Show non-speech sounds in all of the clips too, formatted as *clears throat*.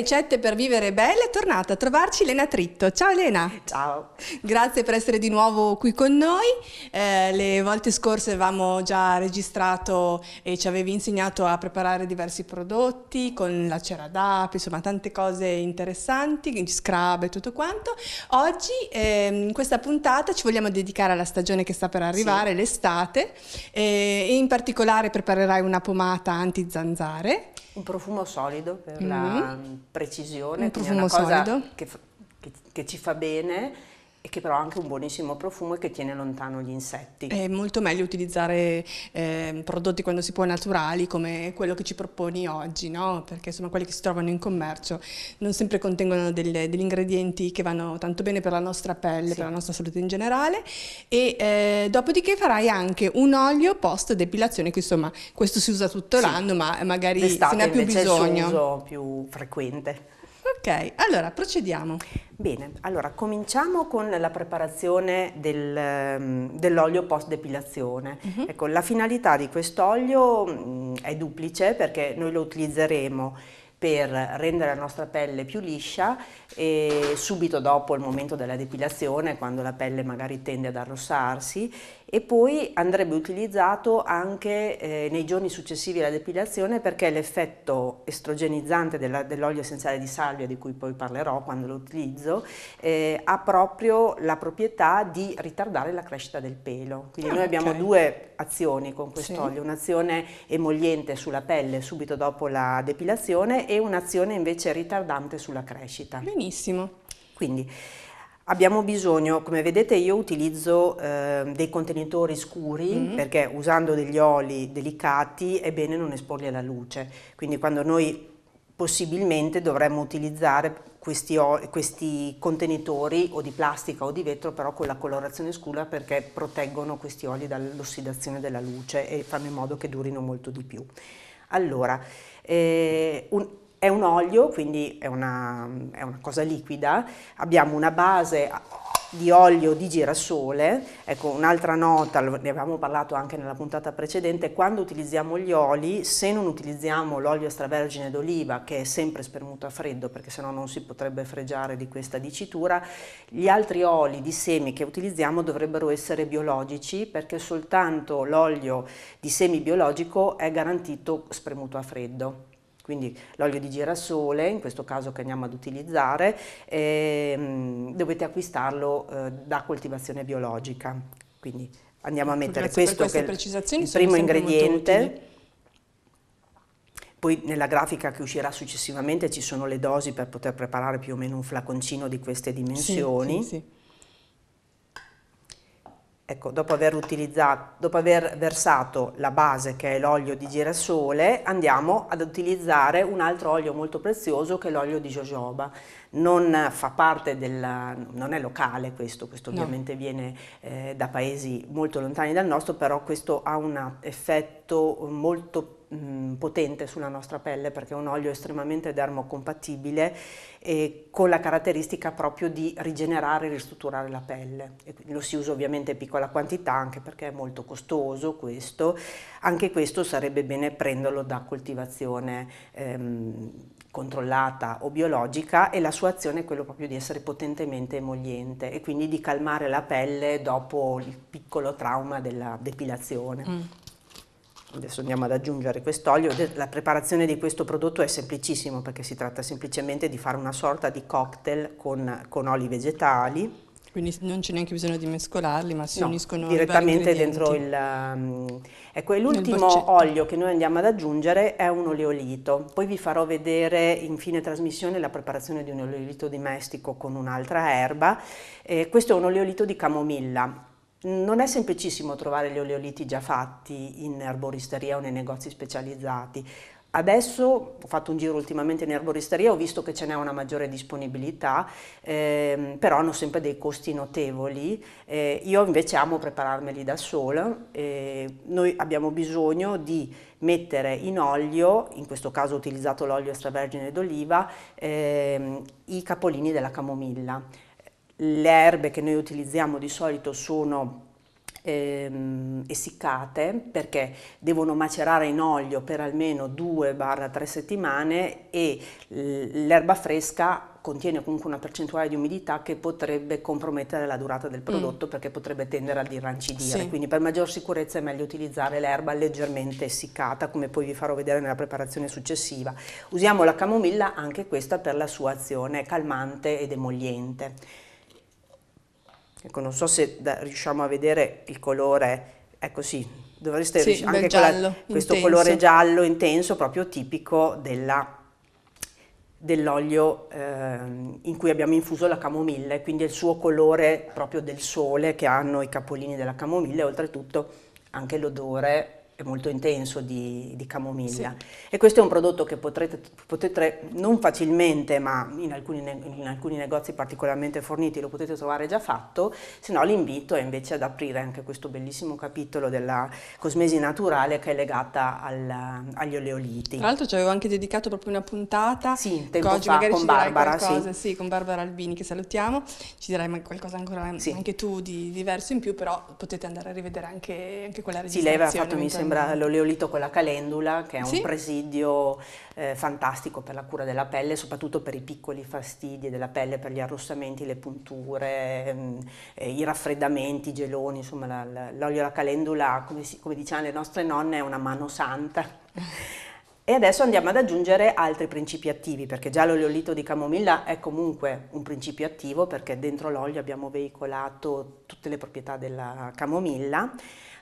ricette per vivere belle è tornata a trovarci Elena Tritto. Ciao Elena. Ciao. Grazie per essere di nuovo qui con noi. Eh, le volte scorse avevamo già registrato e ci avevi insegnato a preparare diversi prodotti con la cera d'api, insomma tante cose interessanti, scrub e tutto quanto. Oggi eh, in questa puntata ci vogliamo dedicare alla stagione che sta per arrivare, sì. l'estate, eh, e in particolare preparerai una pomata anti zanzare un profumo solido per mm-hmm. la precisione, un profumo una cosa solido. che, che ci fa bene e che però ha anche un buonissimo profumo e che tiene lontano gli insetti. È molto meglio utilizzare eh, prodotti quando si può naturali come quello che ci proponi oggi, no? perché insomma, quelli che si trovano in commercio non sempre contengono delle, degli ingredienti che vanno tanto bene per la nostra pelle, sì. per la nostra salute in generale e eh, dopodiché farai anche un olio post depilazione che insomma questo si usa tutto sì. l'anno ma magari se ne ha più bisogno. È un uso più frequente. Ok, allora procediamo. Bene, allora cominciamo con la preparazione del, ehm, dell'olio post depilazione. Uh mhm. -huh. Ecco, la finalità di quest'olio mm, è duplice perché noi lo utilizzeremo per rendere la nostra pelle più liscia e subito dopo il momento della depilazione, quando la pelle magari tende ad arrossarsi e poi andrebbe utilizzato anche eh, nei giorni successivi alla depilazione perché l'effetto estrogenizzante dell'olio essenziale di salvia di cui poi parlerò quando lo utilizzo eh, ha proprio la proprietà di ritardare la crescita del pelo. Quindi ah, noi abbiamo okay. due azioni con quest'olio, sì. un'azione emoliente sulla pelle subito dopo la depilazione e un'azione invece ritardante sulla crescita. Benissimo. Quindi Abbiamo bisogno, come vedete io utilizzo eh, dei contenitori scuri mm -hmm. perché usando degli oli delicati è bene non esporli alla luce, quindi quando noi possibilmente dovremmo utilizzare questi, questi, contenitori o di plastica o di vetro però con la colorazione scura perché proteggono questi oli dall'ossidazione della luce e fanno in modo che durino molto di più. Allora, eh, un, è un olio, quindi è una, è una cosa liquida, abbiamo una base di olio di girasole, ecco un'altra nota, ne avevamo parlato anche nella puntata precedente, quando utilizziamo gli oli, se non utilizziamo l'olio extravergine d'oliva che è sempre spermuto a freddo perché sennò non si potrebbe fregiare di questa dicitura, gli altri oli di semi che utilizziamo dovrebbero essere biologici perché soltanto l'olio di semi biologico è garantito spremuto a freddo quindi l'olio di girasole, in questo caso che andiamo ad utilizzare, ehm, dovete acquistarlo eh, da coltivazione biologica. Quindi andiamo a mettere Grazie questo che è il primo ingrediente. Poi nella grafica che uscirà successivamente ci sono le dosi per poter preparare più o meno un flaconcino di queste dimensioni. Sì, sì, sì. Ecco, dopo aver, dopo aver versato la base che è l'olio di girasole, andiamo ad utilizzare un altro olio molto prezioso che è l'olio di jojoba. Non fa parte della, non è locale questo, questo ovviamente no. viene eh, da paesi molto lontani dal nostro, però questo ha un effetto molto più mh, mm, potente sulla nostra pelle perché è un olio estremamente dermocompatibile e con la caratteristica proprio di rigenerare e ristrutturare la pelle. E lo si usa ovviamente in piccola quantità anche perché è molto costoso questo, anche questo sarebbe bene prenderlo da coltivazione ehm, controllata o biologica e la sua azione è quello proprio di essere potentemente emoliente e quindi di calmare la pelle dopo il piccolo trauma della depilazione. Mm adesso andiamo ad aggiungere quest'olio, la preparazione di questo prodotto è semplicissimo perché si tratta semplicemente di fare una sorta di cocktail con, con oli vegetali. Quindi non c'è neanche bisogno di mescolarli, ma si no, uniscono direttamente dentro il... Um, ecco, l'ultimo olio che noi andiamo ad aggiungere è un oleolito. Poi vi farò vedere in fine trasmissione la preparazione di un oleolito domestico con un'altra erba. Eh, questo è un oleolito di camomilla non è semplicissimo trovare gli oleoliti già fatti in erboristeria o nei negozi specializzati. Adesso ho fatto un giro ultimamente in erboristeria, ho visto che ce n'è una maggiore disponibilità, ehm, però hanno sempre dei costi notevoli. Eh, io invece amo prepararmeli da sola. Eh, noi abbiamo bisogno di mettere in olio, in questo caso ho utilizzato l'olio extravergine d'oliva, ehm, i capolini della camomilla le erbe che noi utilizziamo di solito sono ehm, essiccate perché devono macerare in olio per almeno 2-3 settimane e l'erba fresca contiene comunque una percentuale di umidità che potrebbe compromettere la durata del mm. prodotto mm. perché potrebbe tendere ad irrancidire. Sì. Quindi per maggior sicurezza è meglio utilizzare l'erba leggermente essiccata, come poi vi farò vedere nella preparazione successiva. Usiamo la camomilla anche questa per la sua azione calmante ed emolliente. Ecco, non so se da, riusciamo a vedere il colore, ecco sì, dovreste sì, anche giallo, quella, questo intenso. colore giallo intenso proprio tipico della dell'olio eh, in cui abbiamo infuso la camomilla e quindi il suo colore proprio del sole che hanno i capolini della camomilla e oltretutto anche l'odore molto intenso di, di camomilla sì. e questo è un prodotto che potrete, potete non facilmente ma in alcuni, in alcuni, negozi particolarmente forniti lo potete trovare già fatto se no l'invito è invece ad aprire anche questo bellissimo capitolo della cosmesi naturale che è legata al, agli oleoliti tra l'altro ci avevo anche dedicato proprio una puntata sì, tempo oggi fa, con Barbara sì. sì. con Barbara Albini che salutiamo ci dirai qualcosa ancora sì. anche tu di diverso in più però potete andare a rivedere anche, anche quella registrazione sì lei aveva fatto mi sembra sembra l'oleolito con la calendula, che è sì? un presidio eh, fantastico per la cura della pelle, soprattutto per i piccoli fastidi della pelle, per gli arrossamenti, le punture, ehm, i raffreddamenti, i geloni, insomma la, la, l'olio alla calendula, come, si, come diciamo le nostre nonne, è una mano santa. *laughs* E adesso andiamo ad aggiungere altri principi attivi, perché già l'oleolito di camomilla è comunque un principio attivo, perché dentro l'olio abbiamo veicolato tutte le proprietà della camomilla.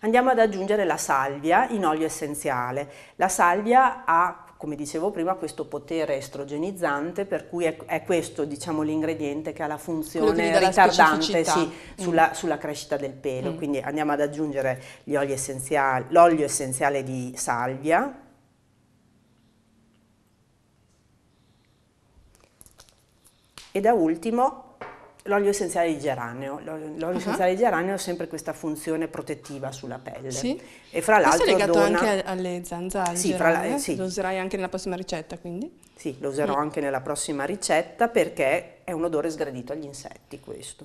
Andiamo ad aggiungere la salvia in olio essenziale. La salvia ha come dicevo prima, questo potere estrogenizzante, per cui è, è questo diciamo, l'ingrediente che ha la funzione ritardante la sì, mm. sulla, mm. sulla, crescita del pelo. Mm. Quindi andiamo ad aggiungere l'olio essenziale di salvia, E da ultimo l'olio essenziale di geraneo. L'olio uh-huh. essenziale di geraneo ha sempre questa funzione protettiva sulla pelle. Sì. E fra l'altro Questo è legato dona... anche alle zanzare. Sì, geranio, la... Eh, sì. Lo userai anche nella prossima ricetta, quindi? Sì, lo userò mm. anche nella prossima ricetta perché è un odore sgradito agli insetti questo.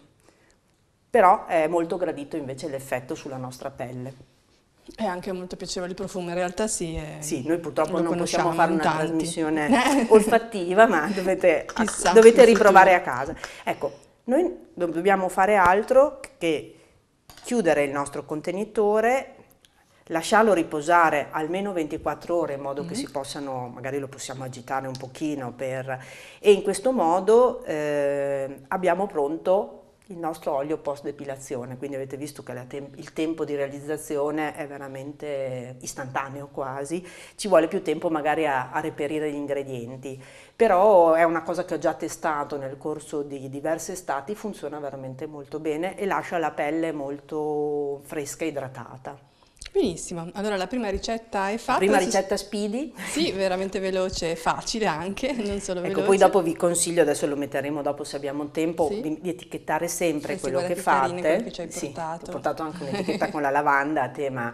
Però è molto gradito invece l'effetto sulla nostra pelle. È anche molto piacevole il profumo, in realtà sì. Sì, noi purtroppo non possiamo fare una tanti. trasmissione *laughs* olfattiva, ma dovete, *laughs* Chissà, dovete riprovare futuro. a casa. Ecco, noi do dobbiamo fare altro che chiudere il nostro contenitore, lasciarlo riposare almeno 24 ore in modo mm. che mm-hmm. si possano, magari lo possiamo agitare un pochino per, e in questo modo eh, abbiamo pronto il nostro olio post depilazione, quindi avete visto che te il tempo di realizzazione è veramente istantaneo quasi, ci vuole più tempo magari a, a, reperire gli ingredienti, però è una cosa che ho già testato nel corso di diverse estati, funziona veramente molto bene e lascia la pelle molto fresca e idratata. Benissimo, allora la prima ricetta è fatta. prima ricetta speedy? Sì, veramente veloce, e facile anche, *laughs* non solo ecco, veloce. Ecco, poi dopo vi consiglio, adesso lo metteremo dopo se abbiamo tempo, sì. di, di, etichettare sempre sì, quello che fate. Sì, quello che ci hai portato. Sì, ho portato anche un'etichetta *laughs* con la lavanda a tema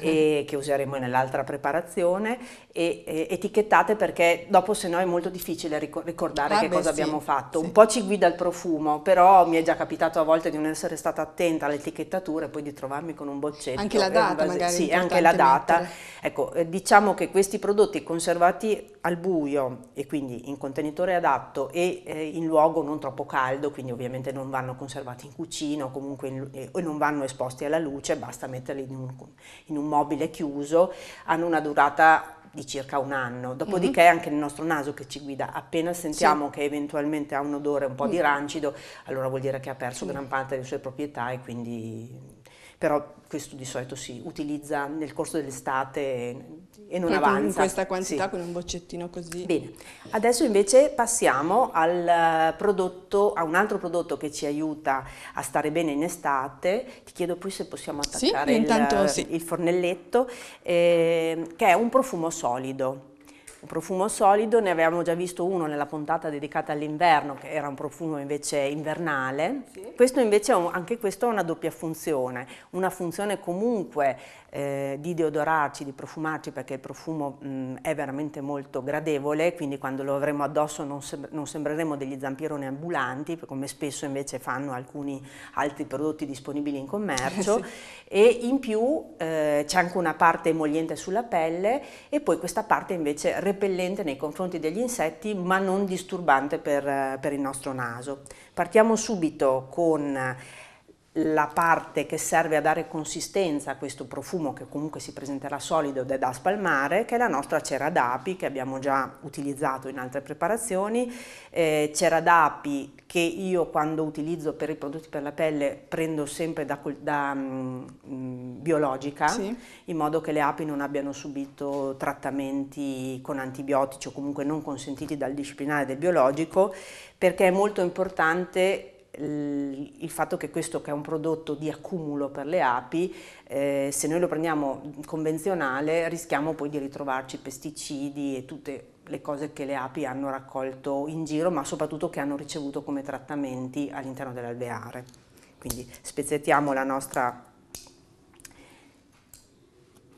e, che useremo nell'altra preparazione, e, e, etichettate perché dopo se no è molto difficile ricordare ah, che beh, cosa sì, abbiamo fatto. Sì. Un po' ci guida il profumo, però mi è già capitato a volte di non essere stata attenta all'etichettatura e poi di trovarmi con un boccetto. Anche la data magari. Sì, anche la data. Mettere. Ecco, eh, diciamo che questi prodotti conservati al buio e quindi in contenitore adatto e eh, in luogo non troppo caldo, quindi ovviamente non vanno conservati in cucina o comunque in, eh, non vanno esposti alla luce, basta metterli in un, in un mobile chiuso hanno una durata di circa un anno, dopodiché mm-hmm. anche il nostro naso che ci guida, appena sentiamo sì. che eventualmente ha un odore un po' mm-hmm. di rancido, allora vuol dire che ha perso sì. gran parte delle sue proprietà e quindi però questo di solito si utilizza nel corso dell'estate e non Poi avanza. Con questa quantità sì. con un boccettino così. Bene, adesso invece passiamo eh, prodotto, a un altro prodotto che ci aiuta a stare bene in estate. Ti chiedo poi se possiamo attaccare sì, il, sì. il, fornelletto, eh, che è un profumo solido profumo solido, ne avevamo già visto uno nella puntata dedicata all'inverno, che era un profumo invece invernale. Sì. Questo invece, anche questo ha una doppia funzione, una funzione comunque eh, di deodorarci, di profumarci, perché il profumo mh, mm, è veramente molto gradevole, quindi quando lo avremo addosso non, sem non sembreremo degli zampironi ambulanti, come spesso invece fanno alcuni altri prodotti disponibili in commercio, *laughs* sì. e in più eh, c'è anche una parte emoliente sulla pelle e poi questa parte invece repellente nei confronti degli insetti ma non disturbante per, eh, per il nostro naso. Partiamo subito con eh, la parte che serve a dare consistenza a questo profumo che comunque si presenterà solido ed è da spalmare, che è la nostra cera d'api che abbiamo già utilizzato in altre preparazioni, eh, cera d'api che io quando utilizzo per i prodotti per la pelle prendo sempre da, da mh, mm, mm, biologica, sì. in modo che le api non abbiano subito trattamenti con antibiotici o comunque non consentiti dal disciplinare del biologico, perché è molto importante il fatto che questo che è un prodotto di accumulo per le api, eh, se noi lo prendiamo convenzionale rischiamo poi di ritrovarci pesticidi e tutte le cose che le api hanno raccolto in giro, ma soprattutto che hanno ricevuto come trattamenti all'interno dell'alveare. Quindi spezzettiamo la nostra,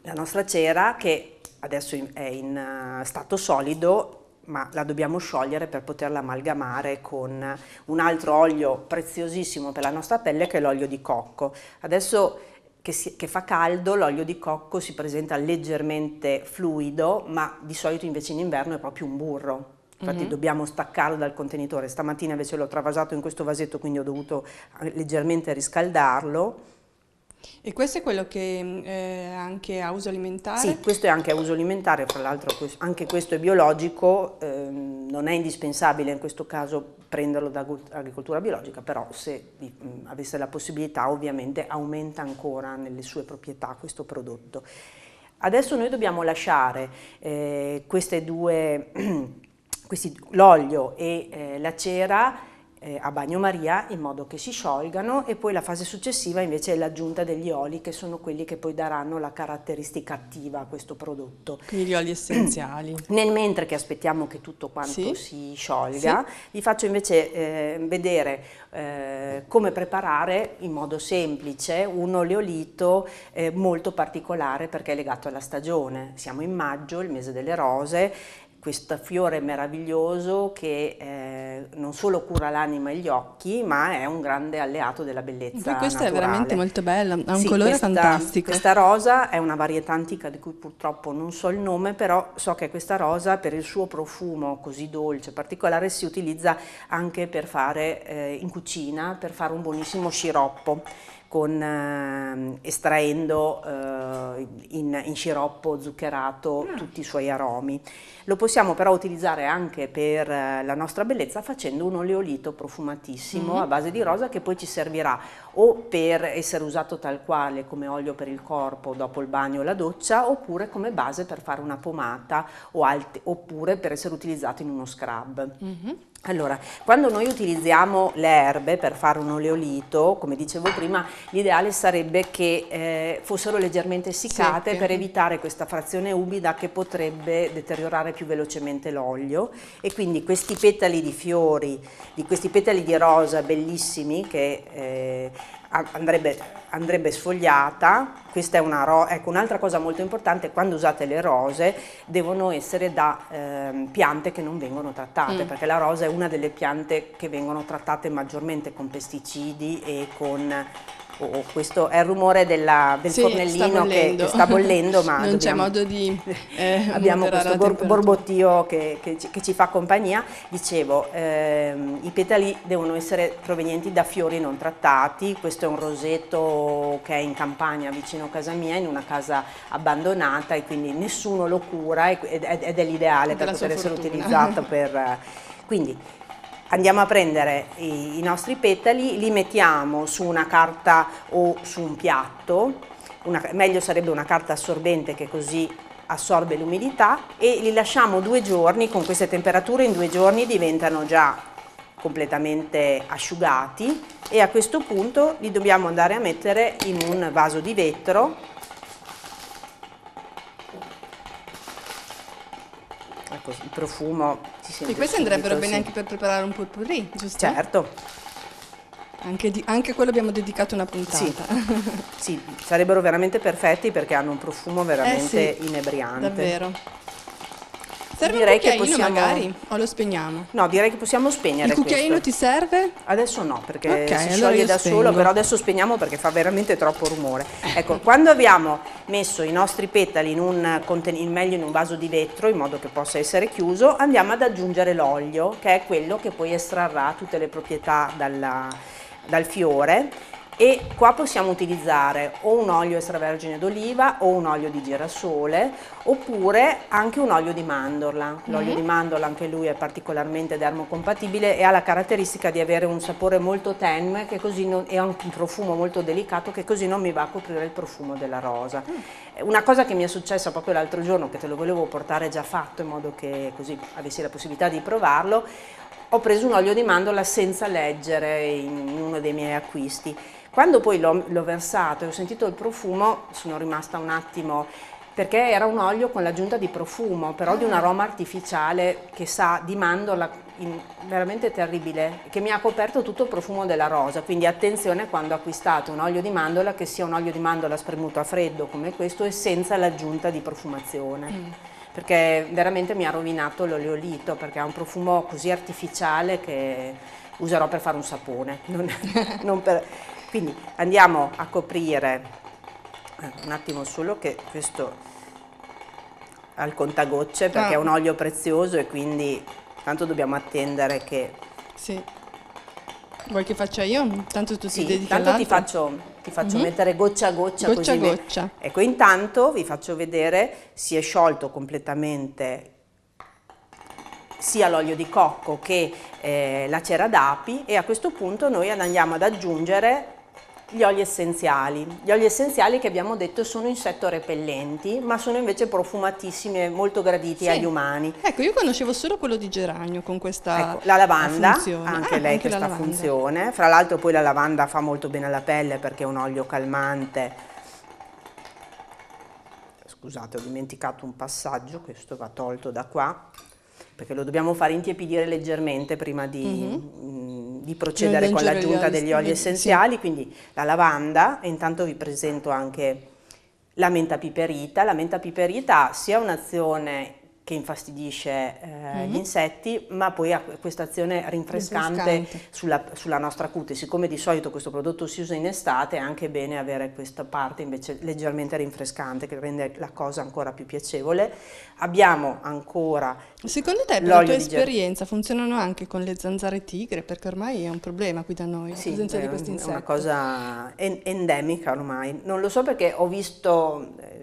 la nostra cera che adesso è in eh, stato solido ma la dobbiamo sciogliere per poterla amalgamare con un altro olio preziosissimo per la nostra pelle che è l'olio di cocco. Adesso che, si, che, fa caldo, l'olio di cocco si presenta leggermente fluido, ma di solito invece in inverno è proprio un burro. Infatti mm-hmm. dobbiamo staccarlo dal contenitore. Stamattina invece l'ho travasato in questo vasetto, quindi ho dovuto eh, leggermente riscaldarlo e questo è quello che mm, eh, anche a uso alimentare? Sì, questo è anche a uso alimentare, fra l'altro anche questo è biologico, ehm, non è indispensabile in questo caso prenderlo da agricoltura biologica, però se mh, mm, avesse la possibilità ovviamente aumenta ancora nelle sue proprietà questo prodotto. Adesso noi dobbiamo lasciare eh, queste due, *clears throat* l'olio e eh, la cera, eh, a bagnomaria in modo che si sciolgano e poi la fase successiva invece è l'aggiunta degli oli che sono quelli che poi daranno la caratteristica attiva a questo prodotto. Quindi gli oli essenziali. *clears throat* Nel mentre che aspettiamo che tutto quanto sì. si sciolga sì. vi faccio invece eh, vedere eh, come preparare in modo semplice un oleolito eh, molto particolare perché è legato alla stagione. Siamo in maggio, il mese delle rose questo fiore meraviglioso che eh, non solo cura l'anima e gli occhi, ma è un grande alleato della bellezza. Beh, questa naturale. è veramente molto bella, ha un sì, colore questa, fantastico. Questa rosa è una varietà antica di cui purtroppo non so il nome, però so che questa rosa per il suo profumo così dolce, e particolare, si utilizza anche per fare eh, in cucina, per fare un buonissimo sciroppo con, ehm, estraendo eh, in, in, sciroppo zuccherato mm. tutti i suoi aromi. Lo possiamo però utilizzare anche per eh, la nostra bellezza facendo un oleolito profumatissimo mm. a base di rosa che poi ci servirà o per essere usato tal quale come olio per il corpo dopo il bagno o la doccia oppure come base per fare una pomata oppure per essere utilizzato in uno scrub. Mm -hmm. Allora, quando noi utilizziamo le erbe per fare un oleolito, come dicevo prima, l'ideale sarebbe che eh, fossero leggermente essiccate Secche. per evitare questa frazione umida che potrebbe deteriorare più velocemente l'olio e quindi questi petali di fiori, di questi petali di rosa bellissimi che eh, Andrebbe, andrebbe, sfogliata. Questa è un'altra ecco, un'altra cosa molto importante, quando usate le rose devono essere da eh, piante che non vengono trattate, mm. perché la rosa è una delle piante che vengono trattate maggiormente con pesticidi e con... Oh, questo è il rumore della, del sì, fornellino che, che, sta bollendo, ma *laughs* non c'è modo di... Eh, *laughs* abbiamo questo bor borbottio che, che, ci, che, ci fa compagnia. Dicevo, ehm, i petali devono essere provenienti da fiori non trattati, questo è un rosetto che è in campagna vicino a casa mia, in una casa abbandonata e quindi nessuno lo cura ed, ed è l'ideale per poter essere utilizzato *laughs* per... Quindi andiamo a prendere i, i nostri petali, li mettiamo su una carta o su un piatto, una, meglio sarebbe una carta assorbente che così assorbe l'umidità e li lasciamo due giorni, con queste temperature in due giorni diventano già completamente asciugati e a questo punto li dobbiamo andare a mettere in un vaso di vetro così, il profumo si sente. E questi andrebbero bene anche per preparare un potpourri, giusto? Certo. Anche, di, anche quello abbiamo dedicato una puntata. Sì. sì. sarebbero veramente perfetti perché hanno un profumo veramente eh sì, inebriante. Davvero. Serve direi un cucchiaino possiamo... magari o lo spegniamo? No, direi che possiamo spegnere Il cucchiaino questo. ti serve? Adesso no, perché okay, si allora scioglie da spengo. solo, però adesso spegniamo perché fa veramente troppo rumore. Ecco, quando abbiamo messo i nostri petali in un, meglio in un vaso di vetro, in modo che possa essere chiuso, andiamo ad aggiungere l'olio, che è quello che poi estrarrà tutte le proprietà dalla, dal fiore e qua possiamo utilizzare o un olio extravergine d'oliva o un olio di girasole oppure anche un olio di mandorla. L'olio mm -hmm. di mandorla anche lui è particolarmente dermocompatibile e ha la caratteristica di avere un sapore molto tenue non, e un profumo molto delicato che così non mi va a coprire il profumo della rosa. Mm. Eh, una cosa che mi è successa proprio l'altro giorno che te lo volevo portare già fatto in modo che così avessi la possibilità di provarlo, ho preso un olio di mandorla senza leggere in uno dei miei acquisti. Quando poi l'ho versato e ho sentito il profumo, sono rimasta un attimo perché era un olio con l'aggiunta di profumo, però di un ah. aroma artificiale che sa di mandorla in, veramente terribile, che mi ha coperto tutto il profumo della rosa, quindi attenzione quando acquistate un olio di mandorla, che sia un olio di mandorla spremuto a freddo come questo e senza l'aggiunta di profumazione. Mm perché veramente mi ha rovinato l'oleolito perché ha un profumo così artificiale che userò per fare un sapone. *laughs* Non, non per... Quindi andiamo a coprire eh, un attimo solo che questo al contagocce perché ah. è un olio prezioso e quindi tanto dobbiamo attendere che sì. Vuoi che faccia io? Tanto tu sì, si dedichi tanto ti faccio, ti faccio mm -hmm. mettere goccia a goccia. Goccia a goccia. Ecco, intanto vi faccio vedere, si è sciolto completamente sia l'olio di cocco che eh, la cera d'api e a questo punto noi andiamo ad aggiungere gli oli essenziali. Gli oli essenziali che abbiamo detto sono insetto repellenti, ma sono invece profumatissimi e molto graditi sì. agli umani. Ecco, io conoscevo solo quello di geranio con questa ecco, La lavanda, funzione. Ah, anche ah, lei anche questa la funzione. Fra l'altro poi la lavanda fa molto bene alla pelle perché è un olio calmante. Scusate, ho dimenticato un passaggio, questo va tolto da qua perché lo dobbiamo fare intiepidire leggermente prima di, mm-hmm. Mm, mh, di procedere con l'aggiunta oli, degli oli essenziali, sì. quindi la lavanda, e intanto vi presento anche la menta piperita. La menta piperita ha sia un'azione che infastidisce eh, mm-hmm. gli mhm. insetti, ma poi ha questa azione rinfrescante, rinfrescante. Sulla, sulla, nostra cute. Siccome di solito questo prodotto si usa in estate, è anche bene avere questa parte invece leggermente rinfrescante che rende la cosa ancora più piacevole. Abbiamo ancora. Secondo te, per la tua esperienza, funzionano anche con le zanzare tigre? Perché ormai è un problema qui da noi sì, la presenza di questi insetti. È una cosa endemica ormai. Non lo so perché ho visto eh,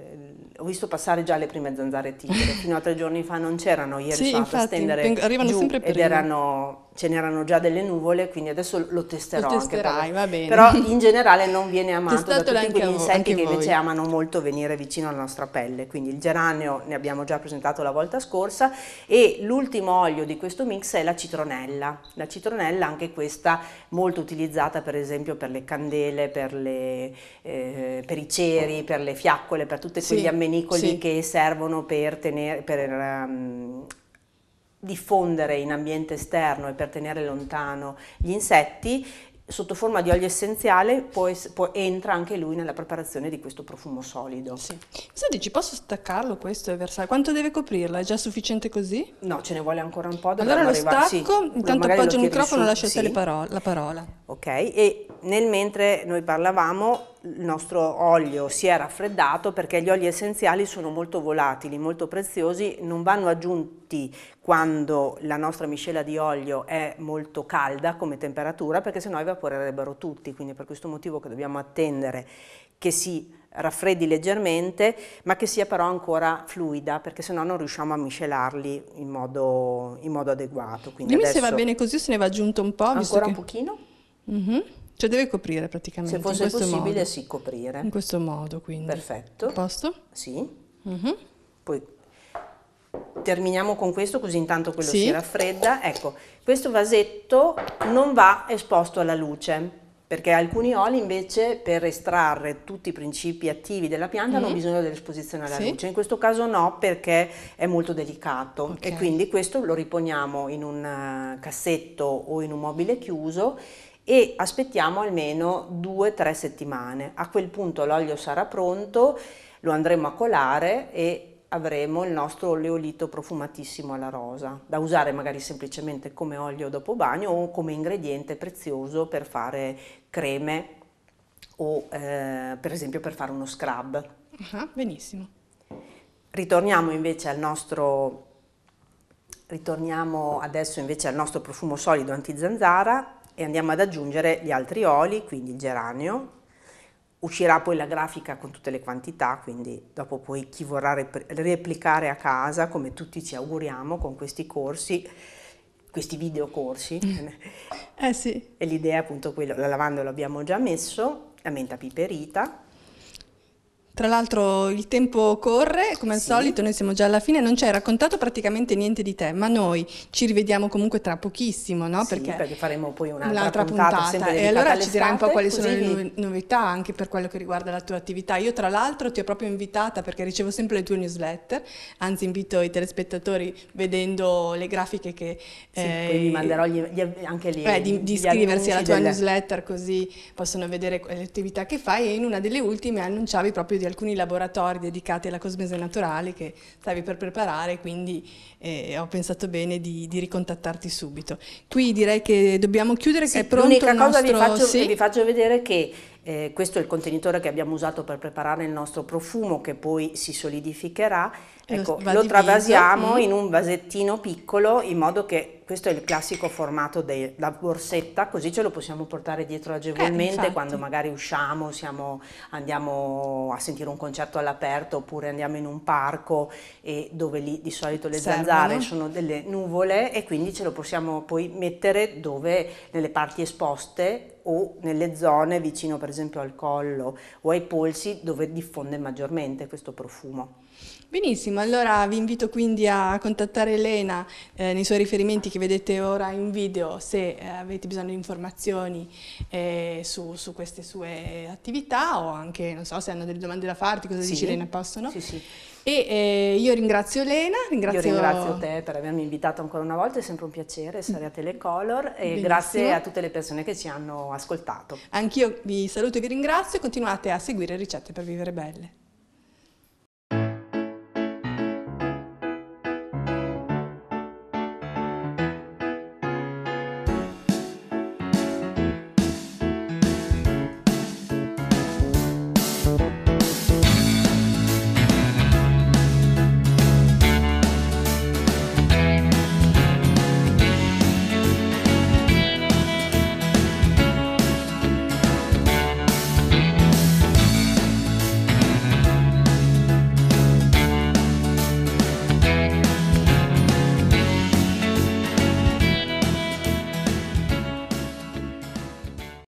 ho visto passare già le prime zanzare tigre, *laughs* fino a tre giorni fa non c'erano, ieri sì, sono infatti, a stendere veng- arrivano giù sempre ed erano, ce n'erano già delle nuvole, quindi adesso lo testerò. Lo testerai, va bene. Però *laughs* in generale non viene amato Testatelo da tutti quegli insetti che voi. invece amano molto venire vicino alla nostra pelle, quindi il geranio ne abbiamo già presentato la volta scorsa e l'ultimo olio di questo mix è la citronella, la citronella anche questa molto utilizzata per esempio per le candele, per, le, eh, per i ceri, per le fiaccole, per tutti sì. quegli ammenti veicoli sì. che servono per, tenere, per um, diffondere in ambiente esterno e per tenere lontano gli insetti, sotto forma di olio essenziale può, poi, entra anche lui nella preparazione di questo profumo solido. Sì. Senti, ci posso staccarlo questo e versare? Quanto deve coprirla? È già sufficiente così? No, ce ne vuole ancora un po'. Allora lo arrivare. stacco, sì. intanto appoggio il microfono e lasciate sì. la parola. Ok, e nel mentre noi parlavamo il nostro olio si è raffreddato perché gli oli essenziali sono molto volatili, molto preziosi, non vanno aggiunti quando la nostra miscela di olio è molto calda come temperatura perché sennò evaporerebbero tutti, quindi per questo motivo che dobbiamo attendere che si raffreddi leggermente ma che sia però ancora fluida perché sennò non riusciamo a miscelarli in modo, in modo adeguato. Quindi Dimmi se va bene così o se ne va aggiunto un po'. Ancora un che... pochino? Mm -hmm. Cioè deve coprire praticamente. Se fosse possibile modo. sì coprire. In questo modo quindi. Perfetto. A posto? Sì. Uh-huh. Poi terminiamo con questo così intanto quello sì. si raffredda. Ecco, questo vasetto non va esposto alla luce perché alcuni oli invece per estrarre tutti i principi attivi della pianta mm hanno mhm. bisogno dell'esposizione alla sì. luce, in questo caso no perché è molto delicato okay. e quindi questo lo riponiamo in un eh, cassetto o in un mobile chiuso e aspettiamo almeno 2-3 settimane. A quel punto l'olio sarà pronto, lo andremo a colare e avremo il nostro oleolito profumatissimo alla rosa, da usare magari semplicemente come olio dopo bagno o come ingrediente prezioso per fare creme o eh, per esempio per fare uno scrub. Ah, benissimo. Ritorniamo invece al nostro Ritorniamo adesso invece al nostro profumo solido anti zanzara e andiamo ad aggiungere gli altri oli, quindi il geranio, uscirà poi la grafica con tutte le quantità, quindi dopo poi chi vorrà replicare a casa, come tutti ci auguriamo con questi corsi, questi videocorsi. *laughs* Eh sì. E l'idea è appunto quella, la lavanda l'abbiamo già messo, la menta piperita, tra l'altro il tempo corre, come al sì. solito noi siamo già alla fine, non ci hai raccontato praticamente niente di te, ma noi ci rivediamo comunque tra pochissimo, no? Sì, perché, perché, faremo poi un'altra, puntata, puntata e allora ci dirai un po' quali sono vi... le novità anche per quello che riguarda la tua attività. Io tra l'altro ti ho proprio invitata perché ricevo sempre le tue newsletter, anzi invito i telespettatori vedendo le grafiche che... Sì, eh, poi vi manderò gli, gli, anche lì. Eh, di, di iscriversi alla tua delle... newsletter così possono vedere le attività che fai e in una delle ultime annunciavi proprio di alcuni laboratori dedicati alla cosmesi naturale che stavi per preparare, quindi eh, ho pensato bene di, di, ricontattarti subito. Qui direi che dobbiamo chiudere, sì, che è pronto l'unica nostro... vi, faccio, sì? vi faccio vedere che eh, questo è il contenitore che abbiamo usato per preparare il nostro profumo che poi si solidificherà Ecco, lo, lo travasiamo mm. in un vasettino piccolo in modo che questo è il classico formato della borsetta, così ce lo possiamo portare dietro agevolmente eh, quando magari usciamo, siamo, andiamo a sentire un concerto all'aperto oppure andiamo in un parco e dove lì di solito le Servono. zanzare sono delle nuvole e quindi ce lo possiamo poi mettere dove nelle parti esposte o nelle zone vicino per esempio al collo o ai polsi dove diffonde maggiormente questo profumo. Benissimo, allora vi invito quindi a contattare Elena eh, nei suoi riferimenti che vedete ora in video se eh, avete bisogno di informazioni eh, su, su, queste sue attività o anche, non so, se hanno delle domande da farti, cosa sì. dici Elena, possono? Sì, sì. E eh, io ringrazio Elena, ringrazio... Io ringrazio te per avermi invitato ancora una volta, è sempre un piacere essere a Telecolor e Benissimo. grazie a tutte le persone che ci hanno ascoltato. Anch'io vi saluto e vi ringrazio e continuate a seguire Ricette per Vivere Belle.